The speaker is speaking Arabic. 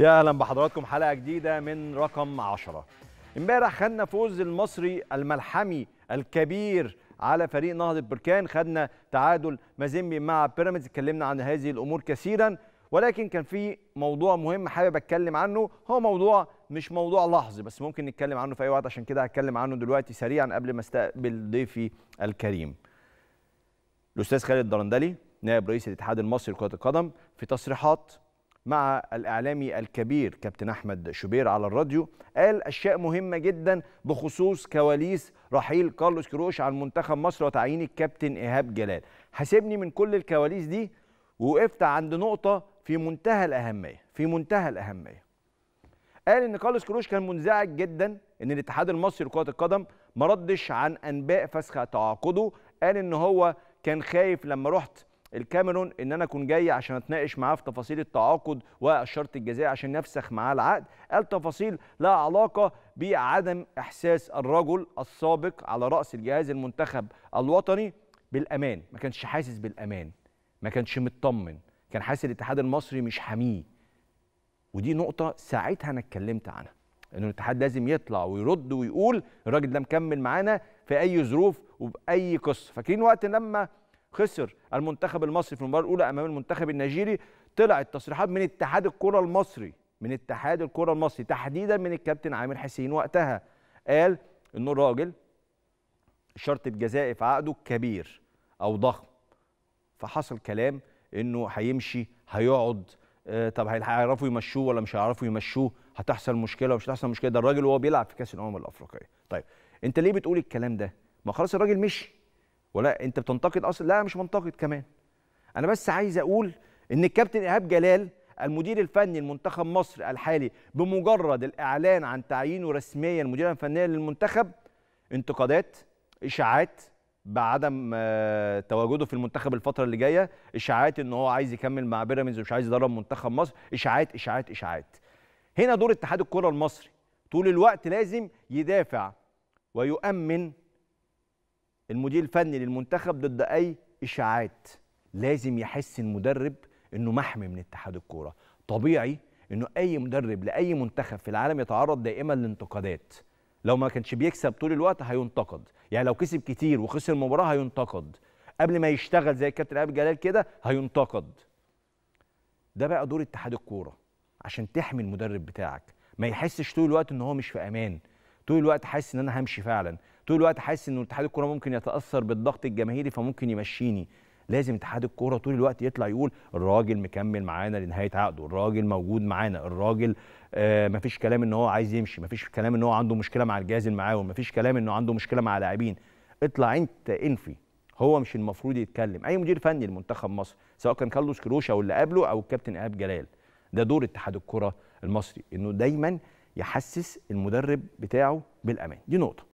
يا اهلا بحضراتكم حلقه جديده من رقم 10 امبارح خدنا فوز المصري الملحمي الكبير على فريق نهضه بركان خدنا تعادل مازيمبي مع بيراميدز اتكلمنا عن هذه الامور كثيرا ولكن كان في موضوع مهم حابب اتكلم عنه هو موضوع مش موضوع لحظي بس ممكن نتكلم عنه في اي وقت عشان كده هتكلم عنه دلوقتي سريعا قبل ما استقبل ضيفي الكريم الاستاذ خالد الدرندلي نائب رئيس الاتحاد المصري لكره القدم في تصريحات مع الإعلامي الكبير كابتن أحمد شوبير على الراديو قال أشياء مهمة جدا بخصوص كواليس رحيل كارلوس كروش عن منتخب مصر وتعيين الكابتن إيهاب جلال حاسبني من كل الكواليس دي ووقفت عند نقطة في منتهى الأهمية في منتهى الأهمية قال إن كارلوس كروش كان منزعج جدا إن الاتحاد المصري لكرة القدم ما ردش عن أنباء فسخ تعاقده قال إن هو كان خايف لما رحت الكاميرون ان انا اكون جاي عشان اتناقش معاه في تفاصيل التعاقد والشرط الجزائي عشان نفسخ معاه العقد قال تفاصيل لها علاقه بعدم احساس الرجل السابق على راس الجهاز المنتخب الوطني بالامان ما كانش حاسس بالامان ما كانش مطمن كان حاسس الاتحاد المصري مش حاميه ودي نقطه ساعتها انا اتكلمت عنها انه الاتحاد لازم يطلع ويرد ويقول الراجل ده مكمل معانا في اي ظروف وباي قصه فاكرين وقت لما خسر المنتخب المصري في المباراه الاولى امام المنتخب النيجيري طلعت تصريحات من اتحاد الكره المصري من اتحاد الكره المصري تحديدا من الكابتن عامر حسين وقتها قال ان الراجل شرط الجزائي في عقده كبير او ضخم فحصل كلام انه هيمشي هيقعد آه طب هيعرفوا يمشوه ولا مش هيعرفوا يمشوه هتحصل مشكله ومش هتحصل مشكله ده الراجل وهو بيلعب في كاس الامم الافريقيه طيب انت ليه بتقول الكلام ده ما خلاص الراجل مشي ولا انت بتنتقد اصلا لا مش منتقد كمان انا بس عايز اقول ان الكابتن ايهاب جلال المدير الفني لمنتخب مصر الحالي بمجرد الاعلان عن تعيينه رسميا مديرا فنيا للمنتخب انتقادات اشاعات بعدم آه، تواجده في المنتخب الفتره اللي جايه اشاعات ان هو عايز يكمل مع بيراميدز ومش عايز يدرب منتخب مصر اشاعات اشاعات اشاعات هنا دور اتحاد الكره المصري طول الوقت لازم يدافع ويؤمن المدير الفني للمنتخب ضد اي اشاعات لازم يحس المدرب انه محمي من اتحاد الكوره طبيعي انه اي مدرب لاي منتخب في العالم يتعرض دائما لانتقادات لو ما كانش بيكسب طول الوقت هينتقد يعني لو كسب كتير وخسر مباراه هينتقد قبل ما يشتغل زي الكابتن ايهاب جلال كده هينتقد ده بقى دور اتحاد الكوره عشان تحمي المدرب بتاعك ما يحسش طول الوقت ان هو مش في امان طول الوقت حاسس ان انا همشي فعلا طول الوقت حاسس ان اتحاد الكوره ممكن يتاثر بالضغط الجماهيري فممكن يمشيني لازم اتحاد الكوره طول الوقت يطلع يقول الراجل مكمل معانا لنهايه عقده الراجل موجود معانا الراجل آه مفيش كلام ان هو عايز يمشي مفيش كلام ان هو عنده مشكله مع الجهاز المعاون مفيش كلام ان هو عنده مشكله مع لاعبين اطلع انت انفي هو مش المفروض يتكلم اي مدير فني لمنتخب مصر سواء كان كارلوس كروش او اللي قبله او الكابتن ايهاب جلال ده دور اتحاد الكره المصري انه دايما يحسس المدرب بتاعه بالامان دي نقطه